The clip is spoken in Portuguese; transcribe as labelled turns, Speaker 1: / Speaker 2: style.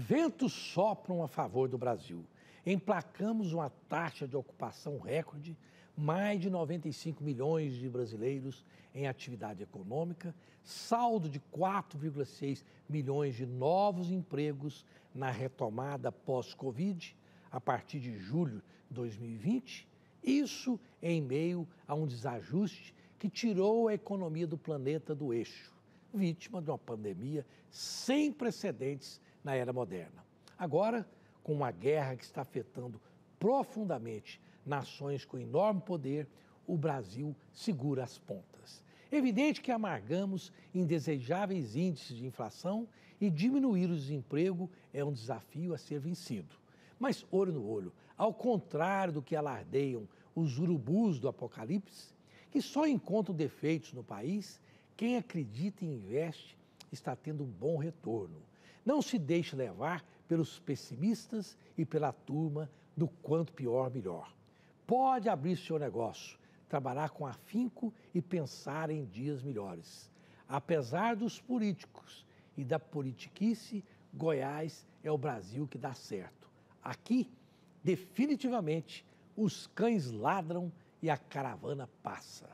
Speaker 1: Ventos sopram a favor do Brasil. Emplacamos uma taxa de ocupação recorde, mais de 95 milhões de brasileiros em atividade econômica, saldo de 4,6 milhões de novos empregos na retomada pós-Covid a partir de julho de 2020. Isso em meio a um desajuste que tirou a economia do planeta do eixo, vítima de uma pandemia sem precedentes na era moderna. Agora, com uma guerra que está afetando profundamente nações com enorme poder, o Brasil segura as pontas. Evidente que amargamos indesejáveis índices de inflação e diminuir o desemprego é um desafio a ser vencido. Mas olho no olho, ao contrário do que alardeiam os urubus do apocalipse, que só encontram defeitos no país, quem acredita e investe está tendo um bom retorno. Não se deixe levar pelos pessimistas e pela turma do quanto pior, melhor. Pode abrir seu negócio, trabalhar com afinco e pensar em dias melhores. Apesar dos políticos e da politiquice, Goiás é o Brasil que dá certo. Aqui, definitivamente, os cães ladram e a caravana passa.